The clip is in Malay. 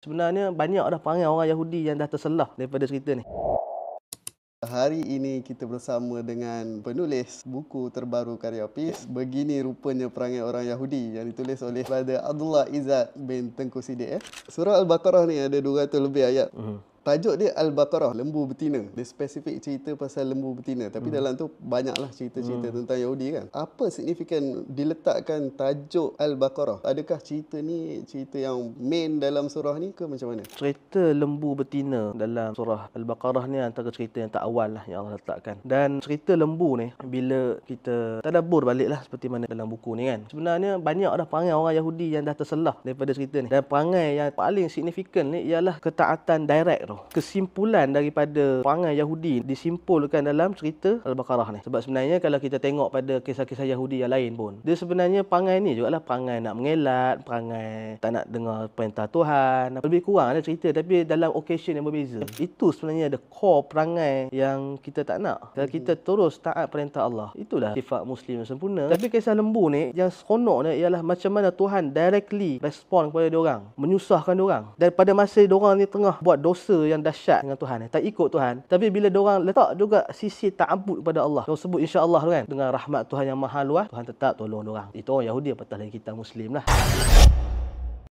Sebenarnya banyak dah perangai orang Yahudi yang dah terselah daripada cerita ni. Hari ini kita bersama dengan penulis buku terbaru karya Peace. Begini rupanya perangai orang Yahudi yang ditulis oleh Brother Abdullah Izzat bin Tengku Sidik. Eh. Surah Al-Baqarah ni ada 200 lebih ayat. Mhm. Tajuk dia Al-Baqarah, lembu betina. Dia spesifik cerita pasal lembu betina. Tapi hmm. dalam tu banyaklah cerita-cerita hmm. tentang Yahudi kan. Apa signifikan diletakkan tajuk Al-Baqarah? Adakah cerita ni cerita yang main dalam surah ni ke macam mana? Cerita lembu betina dalam surah Al-Baqarah ni antara cerita yang tak awal lah yang Allah letakkan. Dan cerita lembu ni bila kita tadabur balik lah seperti mana dalam buku ni kan. Sebenarnya banyak dah perangai orang Yahudi yang dah terselah daripada cerita ni. Dan perangai yang paling signifikan ni ialah ketaatan direct al Kesimpulan daripada perangai Yahudi disimpulkan dalam cerita Al-Baqarah ni. Sebab sebenarnya kalau kita tengok pada kisah-kisah Yahudi yang lain pun, dia sebenarnya perangai ni juga lah perangai nak mengelak, perangai tak nak dengar perintah Tuhan. Lebih kurang ada cerita tapi dalam occasion yang berbeza. Itu sebenarnya ada core perangai yang kita tak nak. Kalau kita terus taat perintah Allah, itulah sifat Muslim yang sempurna. Tapi kisah lembu ni, yang seronok ni ialah macam mana Tuhan directly respon kepada diorang. Menyusahkan diorang. daripada masa diorang ni tengah buat dosa yang dahsyat dengan Tuhan eh. tak ikut Tuhan tapi bila diorang letak juga sisi ta'abud kepada Allah kau sebut insya-Allah tu kan dengan rahmat Tuhan yang maha luas Tuhan tetap tolong diorang itu orang Yahudi apatah lagi kita Muslim lah